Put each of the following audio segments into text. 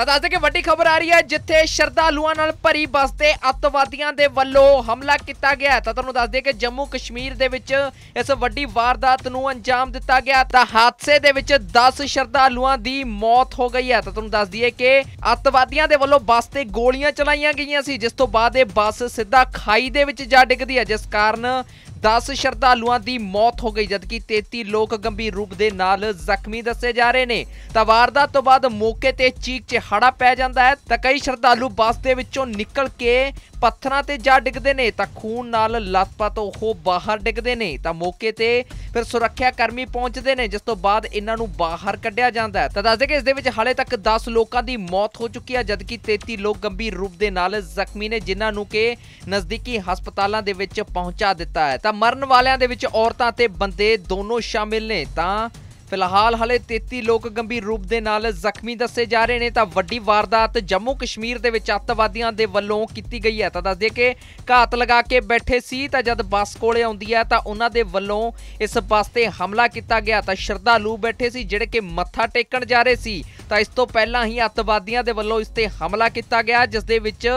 ਤਾਂ ਦੱਸਦੇ ਕਿ ਵੱਡੀ ਖਬਰ ਆ ਰਹੀ ਹੈ ਜਿੱਥੇ ਸ਼ਰਧਾਲੂਆਂ ਨਾਲ ਭਰੀ ਬੱਸ ਤੇ ਅੱਤਵਾਦੀਆਂ ਦੇ ਵੱਲੋਂ ਹਮਲਾ ਕੀਤਾ ਗਿਆ ਤਾਂ ਤੁਹਾਨੂੰ ਦੱਸ ਦਈਏ ਕਿ ਜੰਮੂ ਕਸ਼ਮੀਰ ਦੇ ਵਿੱਚ ਇਸ ਵੱਡੀ ਵਾਰਦਾਤ ਨੂੰ ਅੰਜਾਮ ਦਿੱਤਾ ਗਿਆ ਤਾਂ ਹਾਦਸੇ ਦੇ ਵਿੱਚ 10 ਸ਼ਰਧਾਲੂਆਂ ਦੀ ਮੌਤ ਹੋ ਗਈ ਹੈ ਤਾਂ ਤੁਹਾਨੂੰ ਦੱਸ ਦਈਏ ਕਿ ਅੱਤਵਾਦੀਆਂ ਦੇ ਵੱਲੋਂ ਬੱਸ ਤੇ ਗੋਲੀਆਂ ਚਲਾਈਆਂ ਗਈਆਂ ਸੀ ਜਿਸ ਤੋਂ ਬਾਅਦ ਇਹ ਬੱਸ ਸਿੱਧਾ ਖਾਈ ਦੇ ਵਿੱਚ ਜਾ ਡਿੱਗਦੀ ਹੈ ਜਿਸ ਕਾਰਨ 10 ਸ਼ਰਧਾਲੂਆਂ ਦੀ ਮੌਤ ਹੋ ਗਈ ਜਦਕਿ 33 ਲੋਕ ਗੰਭੀਰ ਰੂਪ ਦੇ ਨਾਲ ਜ਼ਖਮੀ ਦੱਸੇ ਜਾ ਰਹੇ ਨੇ ਤਾਂ ਵਾਰਦਾਤ ਤੋਂ ਬਾਅਦ ਮੌਕੇ ਤੇ ਚੀਕ ਚਿਹਾੜਾ ਪੈ ਜਾਂਦਾ ਹੈ ਤਾਂ ਕਈ ਸ਼ਰਧਾਲੂ ਬੱਸ ਦੇ ਵਿੱਚੋਂ ਨਿਕਲ ਕੇ ਪੱਥਰਾਂ ਤੇ ਜਾ ਡਿੱਗਦੇ ਨੇ ਤਾਂ ਖੂਨ ਨਾਲ ਤੋਂ ਉਹ ਬਾਹਰ ਡਿੱਗਦੇ ਨੇ ਤਾਂ ਮੌਕੇ ਤੇ ਫਿਰ ਸੁਰੱਖਿਆ ਕਰਮੀ ਪਹੁੰਚਦੇ ਨੇ ਜਿਸ ਤੋਂ ਬਾਅਦ ਇਹਨਾਂ ਨੂੰ ਬਾਹਰ ਕੱਢਿਆ ਜਾਂਦਾ ਤਾਂ ਤਾਂ ਦੱਸਦੇ ਕਿ ਇਸ ਦੇ ਵਿੱਚ ਹਾਲੇ ਤੱਕ 10 ਲੋਕਾਂ ਦੀ ਮੌਤ ਹੋ ਚੁੱਕੀ ਹੈ ਜਦਕਿ 33 ਲੋਕ ਗੰਭੀਰ ਰੂਪ ਦੇ ਨਾਲ ਜ਼ਖਮੀ ਨੇ ਜਿਨ੍ਹਾਂ ਨੂੰ ਕਿ ਨਜ਼ਦੀਕੀ ਹਸਪਤਾਲਾਂ ਦੇ ਵਿੱਚ ਪਹੁੰਚਾ ਦਿੱਤਾ ਹੈ ਤਾਂ ਮਰਨ ਵਾਲਿਆਂ ਦੇ ਵਿੱਚ ਔਰਤਾਂ ਤੇ ਬੰਦੇ ਦੋਨੋਂ ਸ਼ਾਮਿਲ ਨੇ ਤਾਂ ਫਿਲਹਾਲ ਹਲੇ 33 ਲੋਕ ਗੰਭੀਰ ਰੂਪ ਦੇ ਨਾਲ ਜ਼ਖਮੀ ਦੱਸੇ ਜਾ ਰਹੇ ਨੇ ਤਾਂ ਵੱਡੀ ਵਾਰਦਾਤ ਜੰਮੂ ਕਸ਼ਮੀਰ ਦੇ ਵਿੱਚ ਅੱਤਵਾਦੀਆਂ ਦੇ ਵੱਲੋਂ ਕੀਤੀ ਗਈ ਹੈ ਤਾਂ ਦੱਸ ਦਈਏ ਕਿ ਘਾਤ ਲਗਾ ਕੇ ਬੈਠੇ ਸੀ ਤਾਂ ਜਦ ਬੱਸ ਕੋਲੇ ਆਉਂਦੀ ਹੈ ਤਾਂ ਉਹਨਾਂ ਦੇ ਵੱਲੋਂ ਇਸ ਬੱਸ ਤੇ ਹਮਲਾ ਕੀਤਾ ਗਿਆ ਤਾਂ ਸ਼ਰਧਾਲੂ ਬੈਠੇ ਸੀ ਜਿਹੜੇ ਕਿ ਮੱਥਾ ਟੇਕਣ ਜਾ ਰਹੇ ਸੀ ਤਾਂ ਇਸ ਤੋਂ ਪਹਿਲਾਂ ਹੀ ਅੱਤਵਾਦੀਆਂ ਦੇ ਵੱਲੋਂ ਇਸ ਤੇ ਹਮਲਾ ਕੀਤਾ ਗਿਆ ਜਿਸ ਦੇ ਵਿੱਚ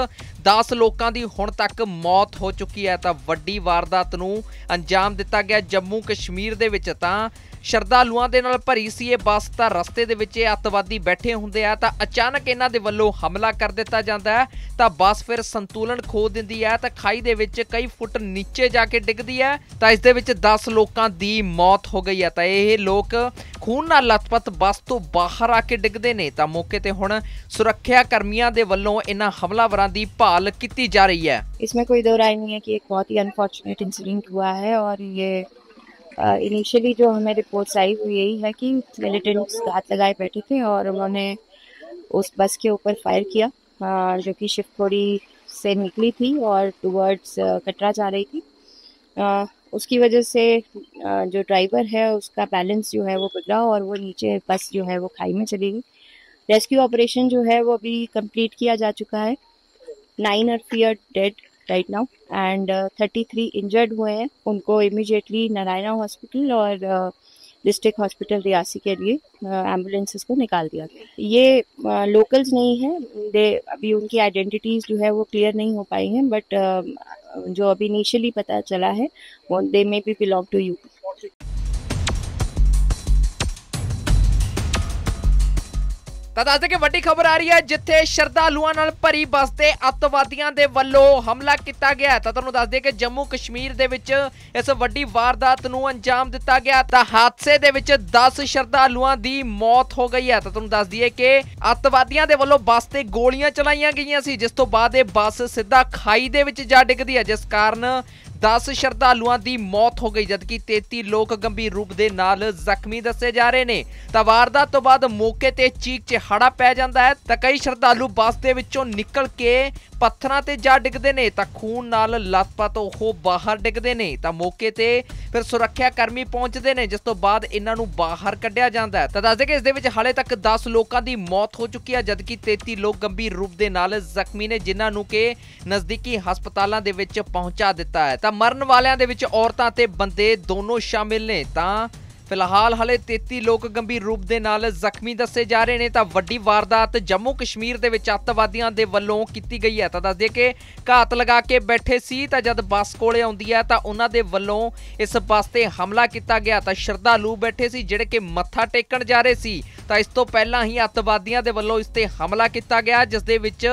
10 ਲੋਕਾਂ ਦੀ ਹੁਣ ਤੱਕ ਮੌਤ ਹੋ ਚੁੱਕੀ ਹੈ ਤਾਂ ਵੱਡੀ ਵਾਰਦਾਤ ਨੂੰ ਅੰਜਾਮ ਦਿੱਤਾ ਗਿਆ ਜੰਮੂ ਕਸ਼ਮੀਰ ਦੇ ਵਿੱਚ ਤਾਂ ਸ਼ਰਧਾਲੂਆਂ ਦੇ ਨਾਲ ਭਰੀ ਸੀ ਇਹ ਬੱਸ ਤਾਂ ਰਸਤੇ ਦੇ ਵਿੱਚ ਇਹ ਅਤਵਾਦੀ ਬੈਠੇ ਹੁੰਦੇ ਆ ਤਾਂ ਅਚਾਨਕ ਇਹਨਾਂ ਦੇ ਵੱਲੋਂ ਹਮਲਾ ਕਰ ਦਿੱਤਾ ਜਾਂਦਾ ਹੈ ਤਾਂ ਬੱਸ ਫਿਰ ਸੰਤੁਲਨ ਖੋ ਦਿੰਦੀ ਹੈ ਤਾਂ ਖਾਈ ਦੇ ਵਿੱਚ ਕਈ ਫੁੱਟ ਨੀਚੇ ਜਾ ਕੇ ਡਿੱਗਦੀ ਹੈ ਤਾਂ ਇਸ ਦੇ ਵਿੱਚ 10 ਲੋਕਾਂ ਦੀ ਮੌਤ ਹੋ ਗਈ ਹੈ ਤਾਂ ਇਹ ਲੋਕ ਖੂਨ ਨਾਲ ਲਤਪਤ ਬੱਸ ਤੋਂ ਬਾਹਰ ਆ ਕੇ ਡਿੱਗਦੇ ਨੇ ਤਾਂ ਮੌਕੇ ਤੇ ਹੁਣ ਸੁਰੱਖਿਆ ਕਰਮੀਆਂ ਦੇ ਵੱਲੋਂ ਇਹਨਾਂ ਹਮਲਾਵਰਾਂ ਦੀ ਭਾਲ ਕੀਤੀ ਜਾ ਰਹੀ ਹੈ ਇਸ ਵਿੱਚ ਕੋਈ ਦੋਰਾਈ ਨਹੀਂ ਹੈ ਕਿ ਇੱਕ ਬਹੁਤ ਹੀ ਅਨਫੋਰਚੂਨੇਟ ਇਨਸੀਡੈਂਟ ਹੋਇਆ ਹੈ ਔਰ ਇਹ ਇਨੀਸ਼ੀਅਲੀ ਜੋ ਹਮੇ ਰਿਪੋਰਟਸ ਆਈ ਹੋਈ ਹੈ ਇਹ ਕਿ ਸਕੈਲੇਟਨਸ ਘਾਤ ਲਗਾਏ ਬੈਠੇ ਸੀ ਔਰ ਉਹਨੇ ਉਸ ਬੱਸ ਕੇ ਉੱਪਰ ਫਾਇਰ ਕੀਤਾ ਔਰ ਜੋ ਕਿ ਸ਼ਿਫਟ ਥੋੜੀ ਸੇ ਨਿਕਲੀ ਸੀ ਔਰ ਟੁਵਰਡਸ ਕਟਰਾ ਜਾ ਰਹੀ ਸੀ उसकी वजह से जो ड्राइवर है उसका बैलेंस जो है वो बिगड़ा और वो नीचे बस जो है वो खाई में चली गई रेस्क्यू ऑपरेशन जो है वो अभी कंप्लीट किया जा चुका है nine are three are dead right now and thirty three injured हुए हैं उनको इमिजिएटली नारायणा हॉस्पिटल और डिस्ट्रिक्ट हॉस्पिटल रियासी के लिए एम्बुलेंसेस को निकाल दिया गया ये लोकल्स नहीं है दे अभी उनकी आइडेंटिटीज़ जो है वो क्लियर नहीं हो पाई हैं बट जो अभी इनिशियली पता चला है वो they may be belong to you ਤਾਂ ਦੱਸਦੇ ਕਿ ਵੱਡੀ ਖਬਰ ਆ ਰਹੀ ਹੈ ਜਿੱਥੇ ਸ਼ਰਧਾਲੂਆਂ ਨਾਲ ਭਰੀ ਬੱਸ ਤੇ ਅੱਤਵਾਦੀਆਂ ਦੇ ਵੱਲੋਂ ਹਮਲਾ ਕੀਤਾ ਗਿਆ ਤਾਂ ਤੁਹਾਨੂੰ ਦੱਸਦੇ ਕਿ ਜੰਮੂ ਕਸ਼ਮੀਰ ਦੇ ਵਿੱਚ ਇਸ ਵੱਡੀ ਵਾਰਦਾਤ ਨੂੰ ਅੰਜਾਮ ਦਿੱਤਾ ਗਿਆ ਤਾਂ ਹਾਦਸੇ ਦੇ ਵਿੱਚ 10 ਸ਼ਰਧਾਲੂਆਂ ਦੀ ਮੌਤ ਹੋ ਗਈ ਹੈ ਤਾਂ ਤੁਹਾਨੂੰ ਦੱਸ ਦਈਏ ਕਿ ਅੱਤਵਾਦੀਆਂ ਦੇ ਵੱਲੋਂ ਬੱਸ ਤੇ ਗੋਲੀਆਂ ਚਲਾਈਆਂ ਗਈਆਂ ਸੀ ਜਿਸ ਤੋਂ ਬਾਅਦ ਇਹ ਬੱਸ ਸਿੱਧਾ ਖਾਈ ਦੇ ਵਿੱਚ ਜਾ ਡਿੱਗਦੀ ਹੈ ਜਿਸ ਕਾਰਨ 10 ਸ਼ਰਧਾਲੂਆਂ ਦੀ ਮੌਤ ਹੋ ਗਈ ਜਦਕਿ 33 ਲੋਕ ਗੰਭੀਰ ਰੂਪ ਦੇ ਨਾਲ ਜ਼ਖਮੀ ਦੱਸੇ ਜਾ ਰਹੇ ਨੇ ਤਾਂ ਵਾਰਦਾਤ ਤੋਂ ਬਾਅਦ ਮੌਕੇ ਤੇ ਚੀਕ ਚਿਹਾੜਾ ਪੈ ਜਾਂਦਾ ਹੈ ਤਾਂ ਕਈ ਸ਼ਰਧਾਲੂ ਬੱਸ ਦੇ ਵਿੱਚੋਂ ਨਿਕਲ ਕੇ ਪੱਥਰਾਂ ਤੇ ਜਾ ਡਿੱਗਦੇ ਨੇ ਤਾਂ ਖੂਨ ਨਾਲ ਲੱਤਪੱਤ ਉਹ ਬਾਹਰ ਡਿੱਗਦੇ ਨੇ ਤਾਂ ਮੌਕੇ ਤੇ ਫਿਰ ਸੁਰੱਖਿਆ ਕਰਮੀ ਪਹੁੰਚਦੇ ਨੇ ਜਿਸ ਤੋਂ ਬਾਅਦ ਇਹਨਾਂ ਨੂੰ ਬਾਹਰ ਕੱਢਿਆ ਜਾਂਦਾ ਤਾਂ ਤਾਂ ਦੱਸਦੇ ਕਿ ਇਸ ਦੇ ਵਿੱਚ ਹਾਲੇ ਤੱਕ 10 ਲੋਕਾਂ ਦੀ ਮੌਤ ਹੋ ਚੁੱਕੀ ਹੈ ਜਦਕਿ 33 ਲੋਕ ਗੰਭੀਰ ਰੂਪ ਦੇ ਨਾਲ ਜ਼ਖਮੀ ਨੇ ਜਿਨ੍ਹਾਂ ਨੂੰ ਕਿ ਨਜ਼ਦੀਕੀ ਹਸਪਤਾਲਾਂ ਦੇ ਵਿੱਚ ਪਹੁੰਚਾ ਦਿੱਤਾ ਹੈ ਤਾਂ ਮਰਨ ਵਾਲਿਆਂ ਦੇ ਵਿੱਚ ਔਰਤਾਂ ਤੇ ਬੰਦੇ ਦੋਨੋਂ ਸ਼ਾਮਿਲ ਨੇ ਤਾਂ ਫਿਲਹਾਲ ਹਲੇ 33 ਲੋਕ ਗੰਭੀਰ ਰੂਪ ਦੇ ਨਾਲ ਜ਼ਖਮੀ ਦੱਸੇ ਜਾ ਰਹੇ ਨੇ ਤਾਂ ਵੱਡੀ ਵਾਰਦਾਤ ਜੰਮੂ ਕਸ਼ਮੀਰ ਦੇ ਵਿੱਚ ਅੱਤਵਾਦੀਆਂ ਦੇ ਵੱਲੋਂ ਕੀਤੀ ਗਈ ਹੈ ਤਾਂ ਦੱਸਦੇ ਕਿ ਘਾਤ ਲਗਾ ਕੇ ਬੈਠੇ ਸੀ ਤਾਂ ਜਦ ਬੱਸ ਕੋਲੇ ਆਉਂਦੀ ਹੈ ਤਾਂ ਉਹਨਾਂ ਦੇ ਵੱਲੋਂ ਇਸ ਬੱਸ ਤੇ ਹਮਲਾ ਕੀਤਾ ਗਿਆ ਤਾਂ ਸ਼ਰਧਾਲੂ ਬੈਠੇ ਸੀ ਜਿਹੜੇ ਕਿ ਮੱਥਾ ਟੇਕਣ ਜਾ ਰਹੇ ਸੀ ਤਾਂ ਇਸ ਤੋਂ ਪਹਿਲਾਂ ਹੀ ਅੱਤਵਾਦੀਆਂ ਦੇ ਵੱਲੋਂ ਇਸ ਤੇ ਹਮਲਾ ਕੀਤਾ ਗਿਆ ਜਿਸ ਦੇ ਵਿੱਚ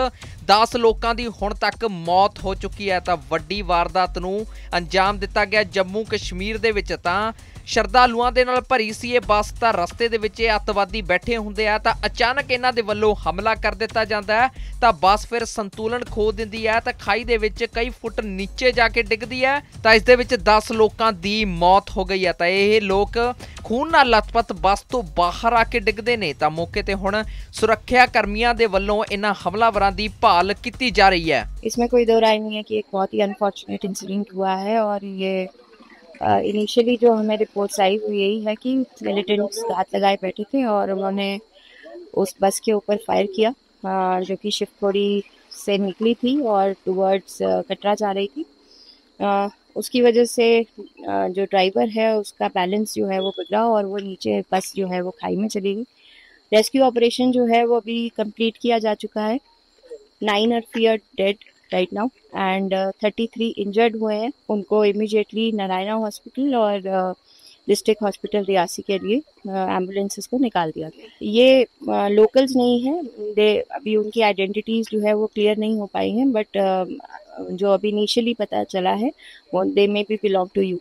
10 ਲੋਕਾਂ ਦੀ ਹੁਣ ਤੱਕ ਮੌਤ ਹੋ ਚੁੱਕੀ ਹੈ ਤਾਂ ਵੱਡੀ ਵਾਰਦਾਤ ਨੂੰ ਅੰਜਾਮ ਦਿੱਤਾ ਗਿਆ ਜੰਮੂ ਕਸ਼ਮੀਰ ਦੇ ਵਿੱਚ ਤਾਂ ਸ਼ਰਧਾਲੂਆਂ ਦੇ ਨਾਲ ਭਰੀ ਸੀ ਇਹ ਬੱਸ ਤਾਂ ਰਸਤੇ ਦੇ ਵਿੱਚ ਇਹ ਅੱਤਵਾਦੀ ਬੈਠੇ ਹੁੰਦੇ ਆ ਤਾਂ ਅਚਾਨਕ ਇਹਨਾਂ ਦੇ ਵੱਲੋਂ ਹਮਲਾ ਕਰ ਦਿੱਤਾ ਜਾਂਦਾ ਹੈ ਤਾਂ ਬੱਸ ਫਿਰ ਸੰਤੁਲਨ ਖੋ ਦਿੰਦੀ ਹੈ ਤਾਂ ਖਾਈ ਦੇ ਵਿੱਚ ਕਈ ਫੁੱਟ ਨੀਚੇ ਜਾ ਕੇ ਡਿੱਗਦੀ ਹੈ ਤਾਂ ਇਸ ਦੇ ਵਿੱਚ 10 ਲੋਕਾਂ ਦੀ ਮੌਤ ਹੋ ਗਈ ਹੈ ਤਾਂ ਇਹ ਲੋਕ ਖੂਨ ਨਾਲ ਲਤਪਤ ਬੱਸ ਤੋਂ ਬਾਹਰ ਆ ਕੇ ਡਿੱਗਦੇ ਨੇ ਤਾਂ ਮੌਕੇ ਤੇ ਹੁਣ ਸੁਰੱਖਿਆ ਕਰਮੀਆਂ ਦੇ ਵੱਲੋਂ ਇਹਨਾਂ ਹਮਲਾਵਰਾਂ ਦੀ ਭਾਲ ਕੀਤੀ ਜਾ ਰਹੀ ਹੈ ਇਸ ਵਿੱਚ ਕੋਈ ਦੋਰਾਈ ਨਹੀਂ ਹੈ ਕਿ ਇੱਕ ਬਹੁਤ ਹੀ ਅਨਫੋਰਚੂਨੇਟ ਇਨਸੀਡੈਂਟ ਹੋਇਆ ਹੈ ਔਰ ਇਹ इनिशियली जो हमें रिपोर्ट्स आई वो यही है कि मिलिटेंट्स हाथ लगाए बैठे थे और उन्होंने उस बस के ऊपर फायर किया जो कि शिवखोरी से निकली थी और टूवर्ड्स कटरा जा रही थी उसकी वजह से जो ड्राइवर है उसका बैलेंस जो है वो बिगड़ा और वो नीचे बस जो है वो खाई में चली गई रेस्क्यू ऑपरेशन जो है वो अभी कंप्लीट किया जा चुका है नाइन आर फी dead right now and thirty three injured हुए हैं उनको इमिजिएटली नारायणा हॉस्पिटल और डिस्ट्रिक्ट uh, हॉस्पिटल रियासी के लिए एम्बुलेंसेस uh, को निकाल दिया गया ये लोकल्स uh, नहीं है दे अभी उनकी आइडेंटिटीज़ जो है वो क्लियर नहीं हो पाई हैं बट जो अभी इनिशियली पता चला है वो they may be belong to you